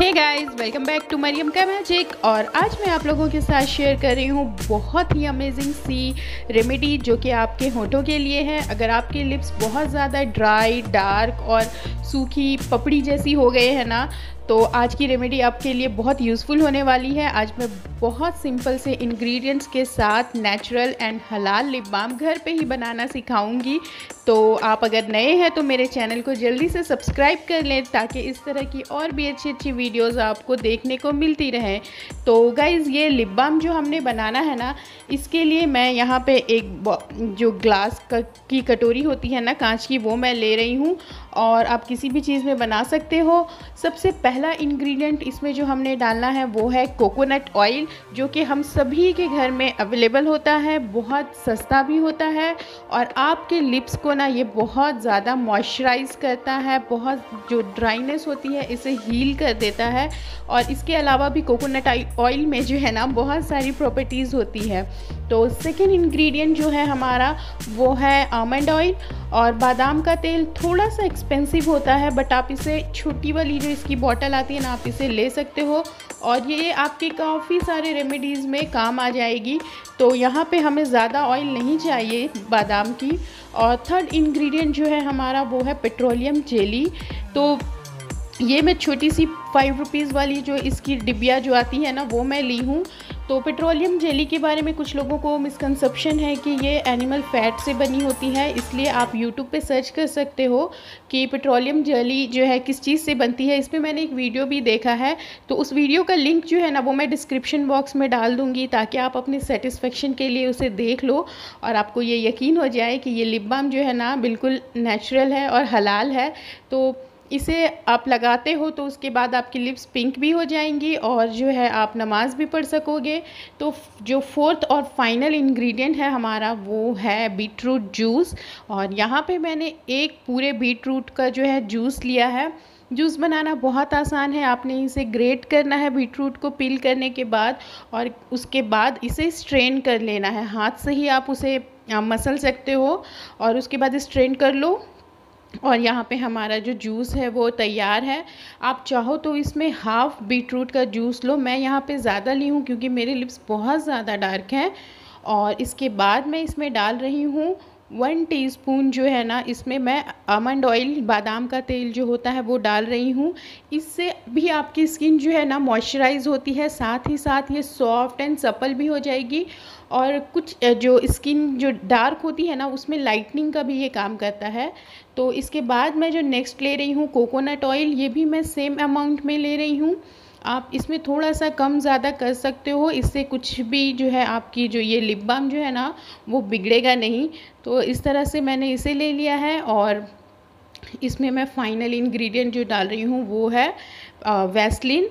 hey guys welcome back to Maryam का magic और आज मैं आप लोगों के साथ शेयर कर रही हूँ बहुत ही अमेजिंग सी रेमेडी जो कि आपके होठों के लिए है अगर आपके लिप्स बहुत ज़्यादा ड्राई डार्क और सूखी पपड़ी जैसी हो गए हैं ना तो आज की रेमेडी आपके लिए बहुत यूज़फुल होने वाली है आज मैं बहुत सिंपल से इंग्रेडिएंट्स के साथ नेचुरल एंड हलाल लिप बाम घर पे ही बनाना सिखाऊंगी तो आप अगर नए हैं तो मेरे चैनल को जल्दी से सब्सक्राइब कर लें ताकि इस तरह की और भी अच्छी अच्छी वीडियोस आपको देखने को मिलती रहें तो गाइज़ ये लिप बाम जो हमने बनाना है ना इसके लिए मैं यहाँ पर एक जो ग्लास की कटोरी होती है ना कांच की वो मैं ले रही हूँ और आप किसी भी चीज़ में बना सकते हो सबसे पहला इंग्रेडिएंट इसमें जो हमने डालना है वो है कोकोनट ऑयल जो कि हम सभी के घर में अवेलेबल होता है बहुत सस्ता भी होता है और आपके लिप्स को ना ये बहुत ज़्यादा मॉइस्चराइज करता है बहुत जो ड्राइनेस होती है इसे हील कर देता है और इसके अलावा भी कोकोनट ऑयल में जो है ना बहुत सारी प्रॉपर्टीज़ होती है तो सेकेंड इन्ग्रीडियंट जो है हमारा वो है आमंड ऑयल और बादाम का तेल थोड़ा सा एक्सपेंसिव होता है बट आप इसे छोटी वाली जो इसकी बॉटल आती है ना आप इसे ले सकते हो और ये आपके काफ़ी सारे रेमेडीज़ में काम आ जाएगी तो यहाँ पे हमें ज़्यादा ऑयल नहीं चाहिए बादाम की और थर्ड इंग्रेडिएंट जो है हमारा वो है पेट्रोलियम जेली तो ये मैं छोटी सी फाइव रुपीज़ वाली जो इसकी डिबिया जो आती है ना वो मैं ली हूँ तो पेट्रोलियम जेली के बारे में कुछ लोगों को मिसकंसेप्शन है कि ये एनिमल फैट से बनी होती है इसलिए आप यूट्यूब पे सर्च कर सकते हो कि पेट्रोलियम जेली जो है किस चीज़ से बनती है इस पर मैंने एक वीडियो भी देखा है तो उस वीडियो का लिंक जो है ना वो मैं डिस्क्रिप्शन बॉक्स में डाल दूँगी ताकि आप अपने सेटिस्फेक्शन के लिए उसे देख लो और आपको ये यकीन हो जाए कि ये लिप बाम जो है ना बिल्कुल नेचुरल है और हलाल है तो इसे आप लगाते हो तो उसके बाद आपकी लिप्स पिंक भी हो जाएंगी और जो है आप नमाज भी पढ़ सकोगे तो जो फोर्थ और फाइनल इंग्रेडिएंट है हमारा वो है बीट रूट जूस और यहाँ पे मैंने एक पूरे बीट रूट का जो है जूस लिया है जूस बनाना बहुत आसान है आपने इसे ग्रेट करना है बीटरूट को पील करने के बाद और उसके बाद इसे स्ट्रेन कर लेना है हाथ से ही आप उसे मसल सकते हो और उसके बाद स्ट्रेन कर लो और यहाँ पे हमारा जो जूस है वो तैयार है आप चाहो तो इसमें हाफ़ बीटरूट का जूस लो मैं यहाँ पे ज़्यादा ली हूँ क्योंकि मेरे लिप्स बहुत ज़्यादा डार्क हैं और इसके बाद मैं इसमें डाल रही हूँ वन टीस्पून जो है ना इसमें मैं आमंड ऑयल बादाम का तेल जो होता है वो डाल रही हूँ इससे भी आपकी स्किन जो है ना मॉइस्चराइज होती है साथ ही साथ ये सॉफ्ट एंड सपल भी हो जाएगी और कुछ जो स्किन जो डार्क होती है ना उसमें लाइटनिंग का भी ये काम करता है तो इसके बाद मैं जो नेक्स्ट ले रही हूँ कोकोनट ऑयल ये भी मैं सेम अमाउंट में ले रही हूँ आप इसमें थोड़ा सा कम ज़्यादा कर सकते हो इससे कुछ भी जो है आपकी जो ये लिप बाम जो है ना वो बिगड़ेगा नहीं तो इस तरह से मैंने इसे ले लिया है और इसमें मैं फाइनल इंग्रेडिएंट जो डाल रही हूँ वो है वेस्लिन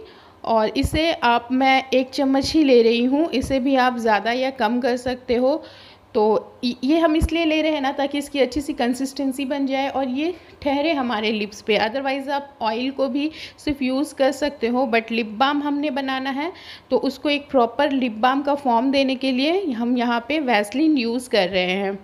और इसे आप मैं एक चम्मच ही ले रही हूँ इसे भी आप ज़्यादा या कम कर सकते हो तो ये हम इसलिए ले रहे हैं ना ताकि इसकी अच्छी सी कंसिस्टेंसी बन जाए और ये ठहरे हमारे लिप्स पे अदरवाइज़ आप ऑयल को भी सिर्फ यूज़ कर सकते हो बट लिप बाम हमने बनाना है तो उसको एक प्रॉपर लिप बाम का फॉर्म देने के लिए हम यहाँ पे वैसलिन यूज़ कर रहे हैं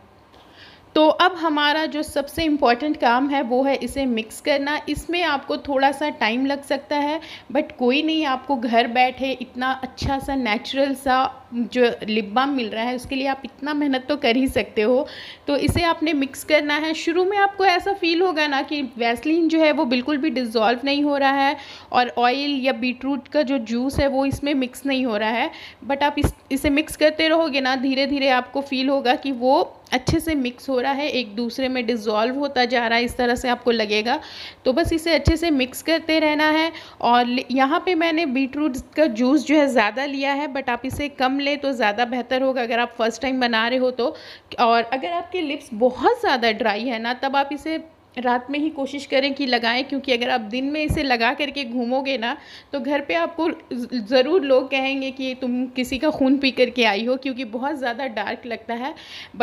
तो अब हमारा जो सबसे इम्पॉर्टेंट काम है वो है इसे मिक्स करना इसमें आपको थोड़ा सा टाइम लग सकता है बट कोई नहीं आपको घर बैठे इतना अच्छा सा नेचुरल सा जो लिप बाम मिल रहा है उसके लिए आप इतना मेहनत तो कर ही सकते हो तो इसे आपने मिक्स करना है शुरू में आपको ऐसा फील होगा ना कि वैसलिन जो है वो बिल्कुल भी डिज़ोल्व नहीं हो रहा है और ऑयल या बीटरूट का जो जूस है वो इसमें मिक्स नहीं हो रहा है बट आप इस इसे मिक्स करते रहोगे ना धीरे धीरे आपको फील होगा कि वो अच्छे से मिक्स हो रहा है एक दूसरे में डिज़ोल्व होता जा रहा है इस तरह से आपको लगेगा तो बस इसे अच्छे से मिक्स करते रहना है और यहाँ पे मैंने बीटरूट का जूस जो है ज़्यादा लिया है बट आप इसे कम लें तो ज़्यादा बेहतर होगा अगर आप फर्स्ट टाइम बना रहे हो तो और अगर आपके लिप्स बहुत ज़्यादा ड्राई है ना तब आप इसे रात में ही कोशिश करें कि लगाएं क्योंकि अगर आप दिन में इसे लगा करके घूमोगे ना तो घर पे आपको ज़रूर लोग कहेंगे कि तुम किसी का खून पी करके आई हो क्योंकि बहुत ज़्यादा डार्क लगता है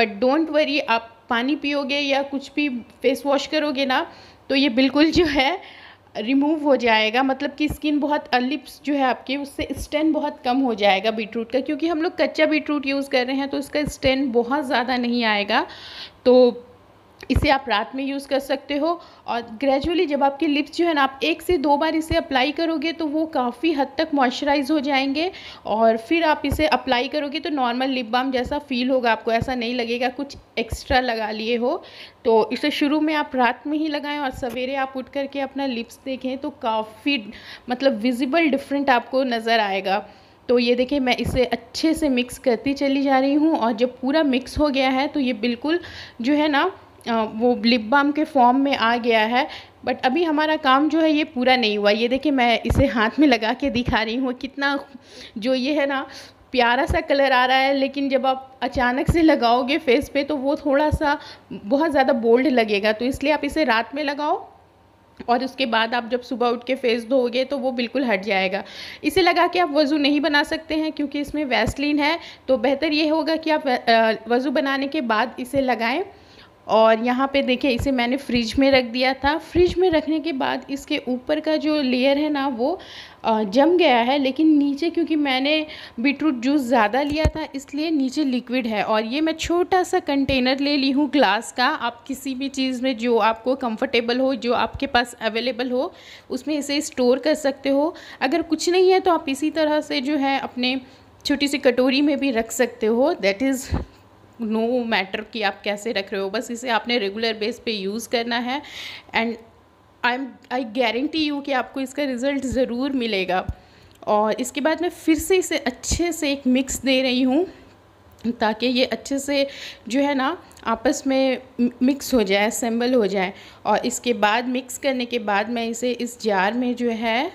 बट डोंट वरी आप पानी पियोगे या कुछ भी फेस वॉश करोगे ना तो ये बिल्कुल जो है रिमूव हो जाएगा मतलब कि स्किन बहुत लिप्स जो है आपकी उससे स्टेन बहुत कम हो जाएगा बीटरूट का क्योंकि हम लोग कच्चा बीटरूट यूज़ कर रहे हैं तो उसका स्टेन बहुत ज़्यादा नहीं आएगा तो इसे आप रात में यूज़ कर सकते हो और ग्रेजुअली जब आपके लिप्स जो है ना आप एक से दो बार इसे अप्लाई करोगे तो वो काफ़ी हद तक मॉइस्चराइज हो जाएंगे और फिर आप इसे अप्लाई करोगे तो नॉर्मल लिप बाम जैसा फील होगा आपको ऐसा नहीं लगेगा कुछ एक्स्ट्रा लगा लिए हो तो इसे शुरू में आप रात में ही लगाएं और सवेरे आप उठ करके अपना लिप्स देखें तो काफ़ी मतलब विजिबल डिफरेंट आपको नज़र आएगा तो ये देखिए मैं इसे अच्छे से मिक्स करती चली जा रही हूँ और जब पूरा मिक्स हो गया है तो ये बिल्कुल जो है ना वो लिप बाम के फॉर्म में आ गया है बट अभी हमारा काम जो है ये पूरा नहीं हुआ ये देखिए मैं इसे हाथ में लगा के दिखा रही हूँ कितना जो ये है ना प्यारा सा कलर आ रहा है लेकिन जब आप अचानक से लगाओगे फेस पे तो वो थोड़ा सा बहुत ज़्यादा बोल्ड लगेगा तो इसलिए आप इसे रात में लगाओ और उसके बाद आप जब सुबह उठ के फेस धोगे तो वो बिल्कुल हट जाएगा इसे लगा के आप वज़ू नहीं बना सकते हैं क्योंकि इसमें वैसलिन है तो बेहतर ये होगा कि आप वज़ू बनाने के बाद इसे लगाएँ और यहाँ पे देखिए इसे मैंने फ्रिज में रख दिया था फ्रिज में रखने के बाद इसके ऊपर का जो लेयर है ना वो जम गया है लेकिन नीचे क्योंकि मैंने बीटरूट जूस ज़्यादा लिया था इसलिए नीचे लिक्विड है और ये मैं छोटा सा कंटेनर ले ली हूँ ग्लास का आप किसी भी चीज़ में जो आपको कंफर्टेबल हो जो आपके पास अवेलेबल हो उसमें इसे स्टोर कर सकते हो अगर कुछ नहीं है तो आप इसी तरह से जो है अपने छोटी सी कटोरी में भी रख सकते हो दैट इज़ नो मैटर कि आप कैसे रख रहे हो बस इसे आपने रेगुलर बेस पे यूज़ करना है and I am I guarantee you कि आपको इसका रिज़ल्ट ज़रूर मिलेगा और इसके बाद मैं फिर से इसे अच्छे से एक मिक्स दे रही हूँ ताकि ये अच्छे से जो है ना आपस में मिक्स हो जाए असम्बल हो जाए और इसके बाद मिक्स करने के बाद मैं इसे इस जार में जो है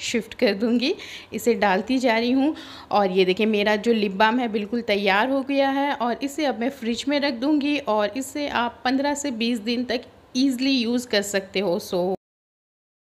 शिफ्ट कर दूंगी इसे डालती जा रही हूँ और ये देखिए मेरा जो लिप बाम है बिल्कुल तैयार हो गया है और इसे अब मैं फ्रिज में रख दूँगी और इसे आप पंद्रह से बीस दिन तक ईज़िली यूज़ कर सकते हो सो